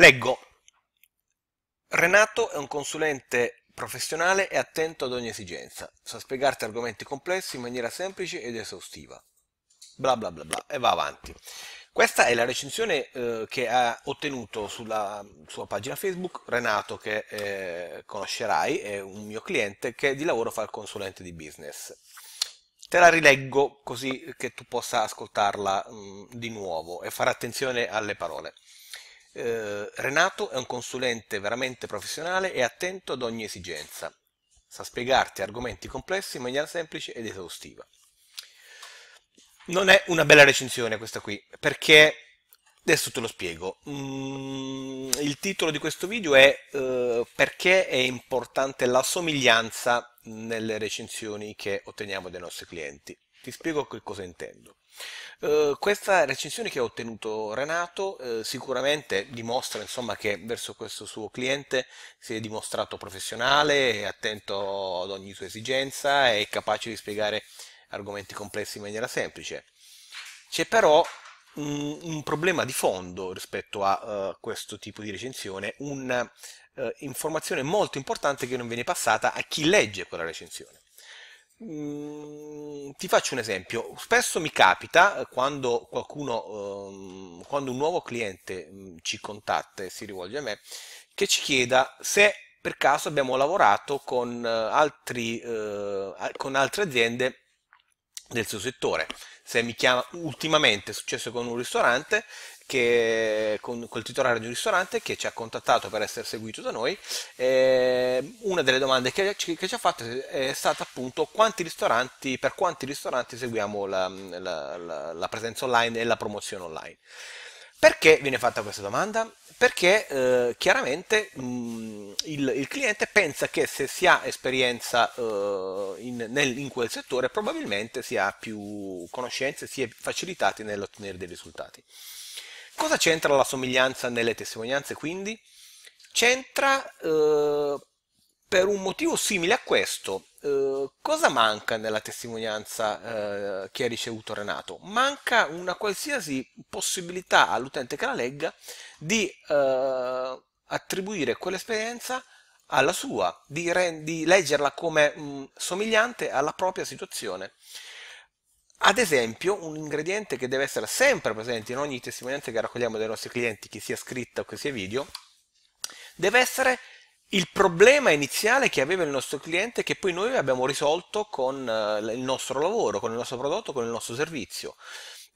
Leggo. Renato è un consulente professionale e attento ad ogni esigenza. Sa spiegarti argomenti complessi in maniera semplice ed esaustiva. Bla bla bla bla e va avanti. Questa è la recensione eh, che ha ottenuto sulla sua pagina Facebook Renato che eh, conoscerai, è un mio cliente che di lavoro fa il consulente di business. Te la rileggo così che tu possa ascoltarla mh, mm, di nuovo e fare attenzione alle parole. Eh, Renato è un consulente veramente professionale e attento ad ogni esigenza. Sa spiegarti argomenti complessi in maniera semplice ed esaustiva. Non è una bella recensione questa qui, perché adesso te lo spiego. Mm, il titolo di questo video è eh, Perché è importante la somiglianza nelle recensioni che otteniamo dai nostri clienti. Ti spiego che cosa intendo. Ehm, questa recensione che ha ottenuto Renato uh, sicuramente dimostra insomma, che verso questo suo cliente si è dimostrato professionale, attento ad ogni sua esigenza e capace di spiegare argomenti complessi in maniera semplice. C'è però un, un problema di fondo rispetto a uh, questo tipo di recensione, un'informazione eh, molto importante che non viene passata a chi legge quella recensione. Mm, ti faccio un esempio, spesso mi capita eh, quando qualcuno, ehm, quando un nuovo cliente mm, ci contatta e si rivolge a me, che ci chieda se per caso abbiamo lavorato con, eh, altri, eh, con altre aziende del suo settore. Se mi chiama, ultimamente è successo con un ristorante, che, con, col titolare di un ristorante che ci ha contattato per essere seguito da noi. Eh, una delle domande che, che, ci ha fatto è stata appunto quanti ristoranti, per quanti ristoranti seguiamo la, la, la, la presenza online e la promozione online. Perché viene fatta questa domanda? Perché eh, chiaramente mh, mm, il, il, cliente pensa che se si ha esperienza eh, in, nel, in, quel settore probabilmente si ha più conoscenze, si è facilitati nell'ottenere dei risultati. Cosa c'entra la somiglianza nelle testimonianze quindi? C'entra eh, per un motivo simile a questo, cosa manca nella testimonianza eh, che ha ricevuto Renato? Manca una qualsiasi possibilità all'utente che la legga di eh, attribuire quell'esperienza alla sua, di, re- di leggerla come mh, mm, somigliante alla propria situazione. Ad esempio, un ingrediente che deve essere sempre presente in ogni testimonianza che raccogliamo dai nostri clienti, che sia scritta o che sia video, deve essere il problema iniziale che aveva il nostro cliente che poi noi abbiamo risolto con eh, il nostro lavoro, con il nostro prodotto, con il nostro servizio.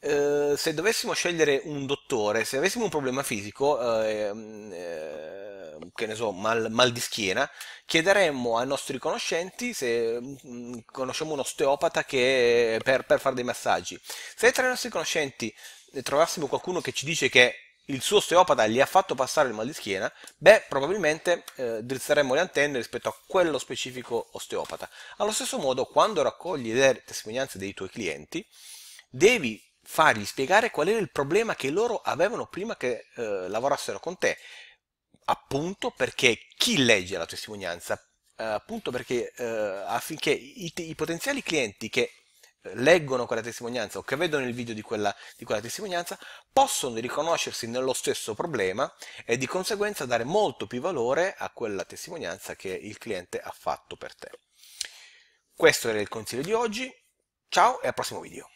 Eh, se dovessimo scegliere un dottore, se avessimo un problema fisico, eh, eh, che ne so, mal, mal, di schiena, chiederemmo ai nostri conoscenti se mh, mm, conosciamo un osteopata che, per, per fare dei massaggi. Se tra i nostri conoscenti trovassimo qualcuno che ci dice che il suo osteopata gli ha fatto passare il mal di schiena, beh, probabilmente eh, drizzeremo le antenne rispetto a quello specifico osteopata. Allo stesso modo, quando raccogli le testimonianze dei tuoi clienti, devi fargli spiegare qual era il problema che loro avevano prima che eh, lavorassero con te, appunto perché chi legge la testimonianza, eh, appunto perché eh, affinché i, i potenziali clienti che leggono quella testimonianza o che vedono il video di quella, di quella testimonianza possono riconoscersi nello stesso problema e di conseguenza dare molto più valore a quella testimonianza che il cliente ha fatto per te. Questo era il consiglio di oggi, ciao e al prossimo video.